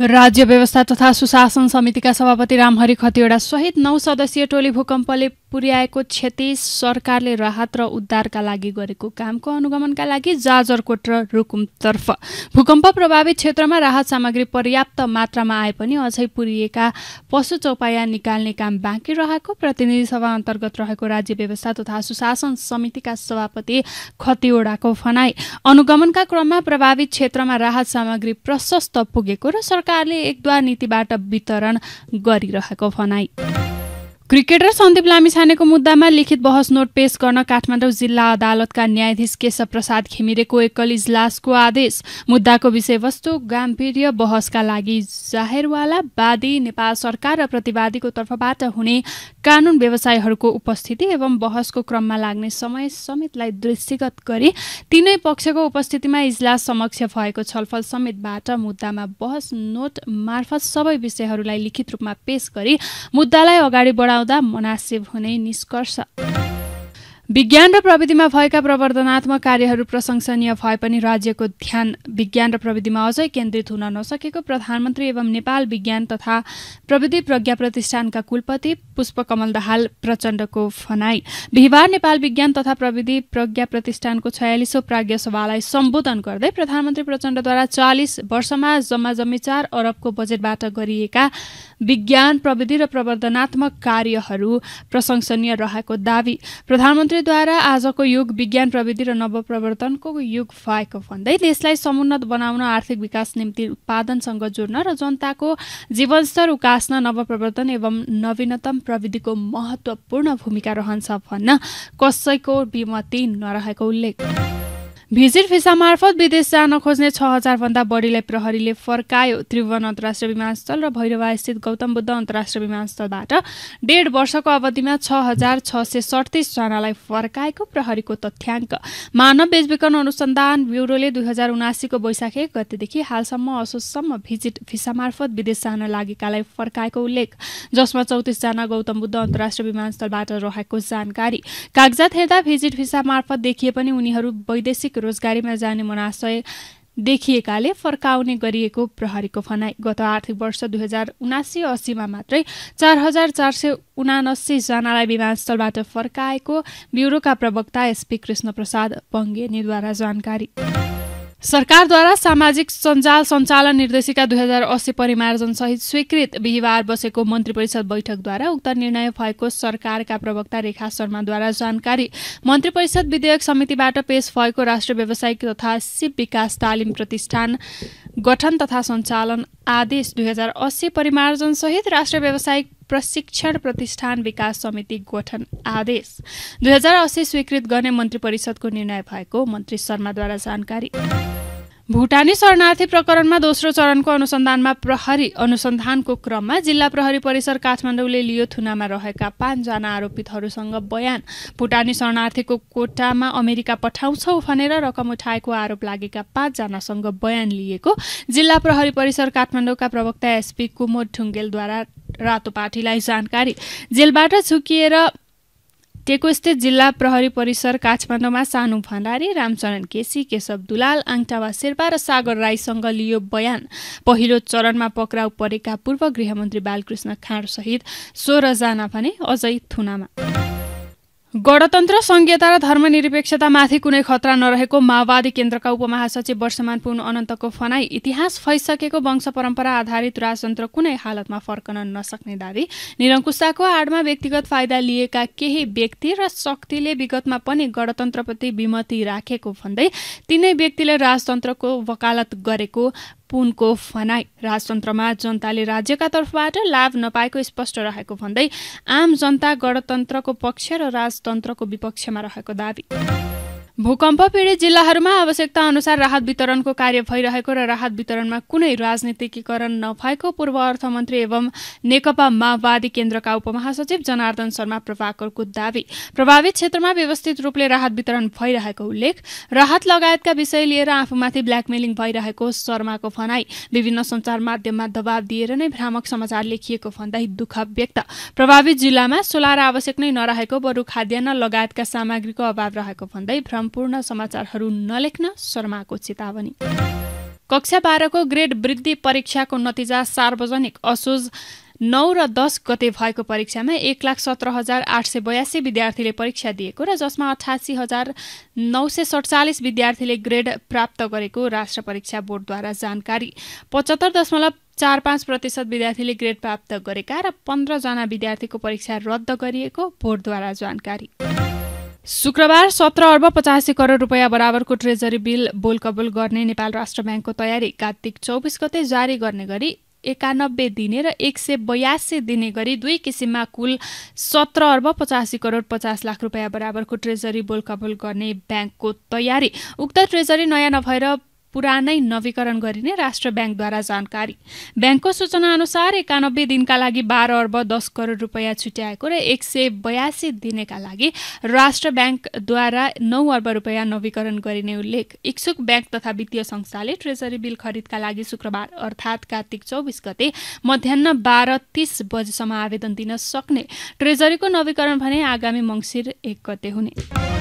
राज्य व्यवस्था तथा सुशासन समितिका सभापति रामहरि खतिवडा सहित नौ सदस्यीय टोली भूकम्पले पुर्याएको क्षति सरकारले राहत र उद्धारका लागि गरेको कामको अनुगमनका लागि जाजरकोट र रुकुमतर्फ भूकम्प प्रभावित क्षेत्रमा राहत सामग्री पर्याप्त मात्रामा आए पनि अझै पुरिएका पशु चौपाया निकाल्ने काम बाँकी रहेको प्रतिनिधि सभा अन्तर्गत रहेको राज्य व्यवस्था तथा सुशासन समितिका सभापति खतिवडाको भनाई अनुगमनका क्रममा प्रभावित क्षेत्रमा राहत सामग्री प्रशस्त पुगेको र सरकारले एकद्वार नीतिबाट वितरण गरिरहेको भनाई क्रिकेटर सन्दीप लामिछानेको मुद्दामा लिखित बहस नोट पेश गर्न काठमाडौँ जिल्ला अदालतका न्यायाधीश केशव प्रसाद खिमिरेको एकल इजलासको आदेश मुद्दाको विषयवस्तु गम्भीर्य बहसका लागि जाहेरवाला वादी नेपाल सरकार र प्रतिवादीको तर्फबाट हुने कानून व्यवसायहरूको उपस्थिति एवं बहसको क्रममा लाग्ने समय समेतलाई दृष्टिगत गरी तिनै पक्षको उपस्थितिमा इजलास समक्ष भएको छलफल समेतबाट मुद्दामा बहस नोट मार्फत सबै विषयहरूलाई लिखित रूपमा पेश गरी मुद्दालाई अगाडि बढा मिलाउँदा मुनासिब हुने निष्कर्ष विज्ञान र प्रविधिमा भएका प्रवर्धनात्मक कार्यहरू प्रशंसनीय भए पनि राज्यको ध्यान विज्ञान र प्रविधिमा अझै केन्द्रित हुन नसकेको प्रधानमन्त्री एवं नेपाल विज्ञान तथा प्रविधि प्रज्ञा प्रतिष्ठानका कुलपति पुष्पकमल दहाल प्रचण्डको फनाई बिहिबार नेपाल विज्ञान तथा प्रविधि प्रज्ञा प्रतिष्ठानको छयालिसौँ प्राज्ञ सभालाई सम्बोधन गर्दै प्रधानमन्त्री प्रचण्डद्वारा चालिस वर्षमा जम्मा जम्मी चार अरबको बजेटबाट गरिएका विज्ञान प्रविधि र प्रवर्धनात्मक कार्यहरू प्रशंसनीय रहेको दावी प्रधानमन्त्री द्वारा आजको युग विज्ञान प्रविधि र नवप्रवर्तनको युग भएको भन्दै देशलाई समुन्नत बनाउन आर्थिक विकास निम्ति उत्पादनसँग जोड्न र जनताको जीवनस्तर उकास्न नवप्रवर्तन एवं नवीनतम प्रविधिको महत्त्वपूर्ण भूमिका रहन्छ भन्न कसैको विमति नरहेको उल्लेख भिजिट भिसा मार्फत विदेश जान खोज्ने छ हजारभन्दा बढीलाई प्रहरीले फर्कायो त्रिभुवन अन्तर्राष्ट्रिय विमानस्थल र भैरवास्थित गौतम बुद्ध अन्तर्राष्ट्रिय विमानस्थलबाट डेढ वर्षको अवधिमा छ हजार छ सय सडतिसजनालाई फर्काएको प्रहरीको तथ्याङ्क मानव बेचबिखन अनुसन्धान ब्युरोले दुई हजार उनासीको वैशाख एक गतेदेखि हालसम्म असोजसम्म भिजिट भिसा मार्फत विदेश जान लागेकालाई फर्काएको उल्लेख जसमा चौतिसजना गौतम बुद्ध अन्तर्राष्ट्रिय विमानस्थलबाट रहेको जानकारी कागजात हेर्दा भिजिट भिसा मार्फत देखिए पनि उनीहरू वैदेशिक रोजगारीमा जाने मनाशय देखिएकाले फर्काउने गरिएको प्रहरीको भनाई गत आर्थिक वर्ष दुई हजार उनासी असीमा मात्रै चार हजार चार सय जनालाई विमानस्थलबाट फर्काएको ब्युरोका प्रवक्ता एसपी कृष्ण प्रसाद पङ्गेनीद्वारा जानकारी सरकारद्वारा सामाजिक सञ्जाल सञ्चालन निर्देशिका दुई हजार अस्सी परिमार्जनसहित स्वीकृत बिहिबार बसेको मन्त्री परिषद बैठकद्वारा उक्त निर्णय भएको सरकारका प्रवक्ता रेखा शर्माद्वारा जानकारी मन्त्री परिषद विधेयक समितिबाट पेश भएको राष्ट्रिय व्यावसायिक तथा सिप विकास तालिम प्रतिष्ठान गठन तथा सञ्चालन आदेश दुई हजार अस्सी परिमार्जनसहित राष्ट्रिय व्यावसायिक प्रशिक्षण प्रतिष्ठान विकास समिति गठन आदेश दुई हजार अस्सी स्वीकृत गर्ने मन्त्री परिषदको निर्णय भएको मन्त्री शर्माद्वारा जानकारी भुटानी शरणार्थी प्रकरणमा दोस्रो चरणको अनुसन्धानमा प्रहरी अनुसन्धानको क्रममा जिल्ला प्रहरी परिसर काठमाडौँले लियो थुनामा रहेका पाँचजना आरोपितहरूसँग बयान भुटानी शरणार्थीको कोटामा अमेरिका पठाउँछौ भनेर रकम उठाएको आरोप लागेका पाँचजनासँग बयान लिएको जिल्ला प्रहरी परिसर काठमाडौँका प्रवक्ता एसपी कुमोद ढुङ्गेलद्वारा रातो जानकारी जेलबाट झुकिएर टेकुस्थित जिल्ला प्रहरी परिसर काठमाडौँमा सानु भण्डारी रामचरण केसी केशव दुलाल आङटावा शेर्पा र सागर राईसँग लियो बयान पहिलो चरणमा पक्राउ परेका पूर्व गृहमन्त्री बालकृष्ण खाँडसहित सोह्रजना भने अझै थुनामा गणतन्त्र संहिता र धर्मनिरपेक्षतामाथि कुनै खतरा नरहेको माओवादी केन्द्रका उपमहासचिव वर्षमान पुन अनन्तको फनाई इतिहास फैसकेको वंश परम्परा आधारित राजतन्त्र कुनै हालतमा फर्कन नसक्ने दावी निरङ्कुशाको आडमा व्यक्तिगत फाइदा लिएका केही व्यक्ति र शक्तिले विगतमा पनि गणतन्त्रप्रति विमति राखेको भन्दै तिनै व्यक्तिले राजतन्त्रको वकालत गरेको पुनको फनाई राजतन्त्रमा जनताले राज्यका तर्फबाट लाभ नपाएको स्पष्ट रहेको भन्दै आम जनता गणतन्त्रको पक्ष र राजतन्त्रको विपक्षमा रहेको दावी भूकम्प पीडित जिल्लाहरूमा आवश्यकता अनुसार राहत वितरणको कार्य भइरहेको र राहत वितरणमा कुनै राजनीतिकीकरण नभएको पूर्व अर्थमन्त्री एवं नेकपा माओवादी केन्द्रका उपमहासचिव जनार्दन शर्मा प्रभाकरको दावी प्रभावित क्षेत्रमा व्यवस्थित रूपले राहत वितरण भइरहेको उल्लेख राहत लगायतका विषय लिएर आफूमाथि ब्ल्याकमेलिङ भइरहेको शर्माको भनाई विभिन्न सञ्चार माध्यममा दबाव दिएर नै भ्रामक समाचार लेखिएको भन्दै दुःख व्यक्त प्रभावित जिल्लामा सोलार आवश्यक नै नरहेको बरु खाद्यान्न लगायतका सामग्रीको अभाव रहेको भन्दै भ्रम सम्पूर्ण समाचारहरू नलेख्न शर्माको चेतावनी कक्षा बाह्रको ग्रेड वृद्धि परीक्षाको नतिजा सार्वजनिक असोज नौ र दस गते भएको परीक्षामा एक लाख सत्र हजार आठ सय बयासी विद्यार्थीले परीक्षा दिएको र जसमा अठासी हजार नौ सय सडचालिस विद्यार्थीले ग्रेड प्राप्त गरेको राष्ट्र परीक्षा बोर्डद्वारा जानकारी पचहत्तर दशमलव चार पाँच प्रतिशत विद्यार्थीले ग्रेड प्राप्त गरेका र पन्ध्रजना विद्यार्थीको परीक्षा रद्द गरिएको बोर्डद्वारा जानकारी शुक्रबार सत्र अर्ब पचासी करोड रुपियाँ बराबरको ट्रेजरी बिल बोलकबोल गर्ने नेपाल राष्ट्र ब्याङ्कको तयारी कार्तिक चौबिस गते जारी गर्ने गरी एकानब्बे दिने र एक सय बयासी दिने गरी दुई किसिममा कुल सत्र अर्ब पचासी करोड पचास लाख रुपियाँ बराबरको ट्रेजरी बोलकबोल गर्ने ब्याङ्कको तयारी उक्त ट्रेजरी नयाँ नभएर पुरानै नवीकरण गरिने राष्ट्र ब्याङ्कद्वारा जानकारी ब्याङ्कको सूचना अनुसार एकानब्बे दिनका लागि बाह्र अर्ब दस करोड रुपियाँ छुट्याएको र एक सय बयासी दिनका लागि राष्ट्र ब्याङ्कद्वारा नौ अर्ब रुपियाँ नवीकरण गरिने उल्लेख इच्छुक ब्याङ्क तथा वित्तीय संस्थाले ट्रेजरी बिल खरिदका लागि शुक्रबार अर्थात् कार्तिक चौबिस गते मध्याह बाह्र तिस बजीसम्म आवेदन दिन सक्ने ट्रेजरीको नवीकरण भने आगामी मङ्सिर एक गते हुने